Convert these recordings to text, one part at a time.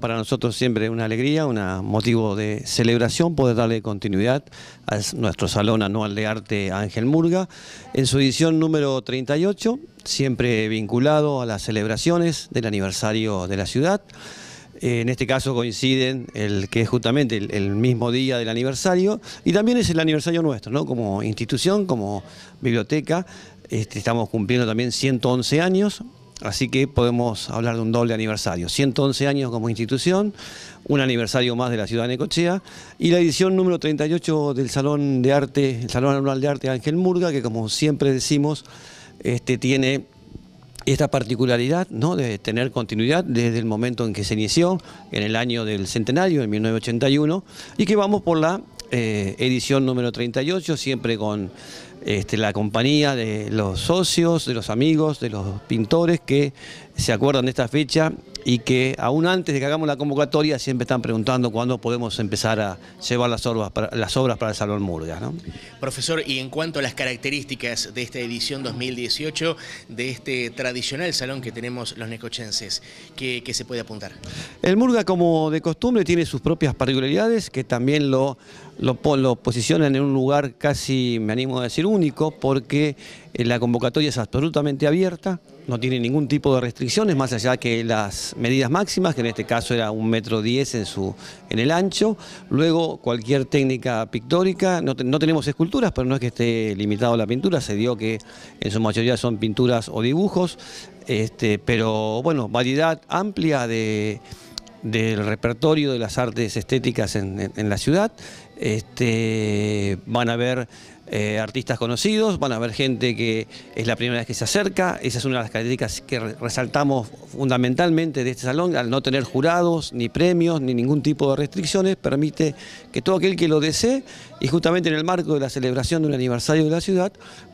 Para nosotros siempre una alegría, un motivo de celebración poder darle continuidad a nuestro Salón Anual de Arte Ángel Murga en su edición número 38, siempre vinculado a las celebraciones del aniversario de la ciudad. Eh, en este caso coinciden el que es justamente el, mismo día del aniversario y también es el aniversario nuestro, ¿no? Como institución, como biblioteca, este, estamos cumpliendo también 111 años Así que podemos hablar de un doble aniversario. 111 años como institución, un aniversario más de la ciudad de Necochea y la edición número 38 del Salón de Arte, el Salón Anual de Arte Ángel Murga, que como siempre decimos, este, tiene esta particularidad ¿no? de tener continuidad desde el momento en que se inició, en el año del centenario, en 1981, y que vamos por la eh, edición número 38, siempre con este, la compañía de los socios, de los amigos, de los pintores que se acuerdan de esta fecha y que aún antes de que hagamos la convocatoria siempre están preguntando cuándo podemos empezar a llevar las obras para, las obras para el Salón Murga. Profesor, y en cuanto a las características de esta edición 2018, de este tradicional salón que tenemos los necochenses, ¿qué, se puede apuntar? El Murga, como de costumbre, tiene sus propias particularidades que también lo, lo, lo posicionan en un lugar casi, me animo a decir, único, porque eh, la convocatoria es absolutamente abierta, no tiene ningún tipo de restricciones, más allá que las medidas máximas, que en este caso era un metro diez en, su, en el ancho. Luego, cualquier técnica pictórica, no, tenemos esculturas, pero no es que esté limitado la pintura, se dio que en su mayoría son pinturas o dibujos, este, pero bueno, variedad amplia de del repertorio de las artes estéticas en la ciudad este, van a ver eh, artistas conocidos, van a ver gente que es la primera vez que se acerca. Esa es una de las características que resaltamos fundamentalmente de este salón, al no tener jurados, ni premios, ni ningún tipo de restricciones, permite que todo aquel que lo desee y justamente en el marco de la celebración de un aniversario de la ciudad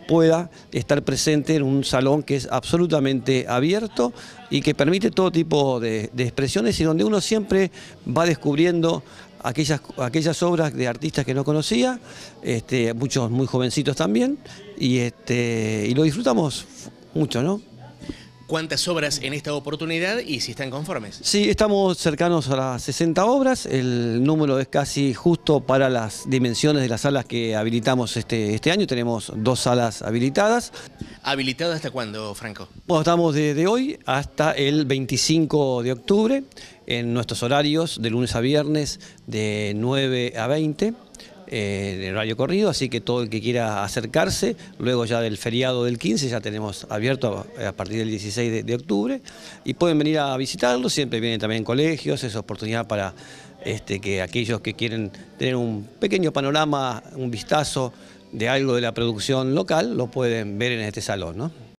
pueda estar presente en un salón que es absolutamente abierto y que permite todo tipo de expresiones y donde uno siempre va descubriendo aquellas, aquellas obras de artistas que no conocía, este, muchos muy jovencitos también, y, este, y lo disfrutamos mucho, ¿no? cuántas obras en esta oportunidad y si están conformes. Sí, estamos cercanos a las 60 obras, el número es casi justo para las dimensiones de las salas que habilitamos este, este año, tenemos dos salas habilitadas. ¿Habilitadas hasta cuándo, Franco? Bueno, estamos desde hoy hasta el 25 de octubre en nuestros horarios de lunes a viernes de 9 a 20 en eh, horario corrido, así que todo el que quiera acercarse, luego ya del feriado del 15 ya tenemos abierto a, partir del 16 de, octubre y pueden venir a visitarlo, siempre vienen también colegios, es oportunidad para este, que aquellos que quieren tener un pequeño panorama, un vistazo de algo de la producción local, lo pueden ver en este salón. ¿no?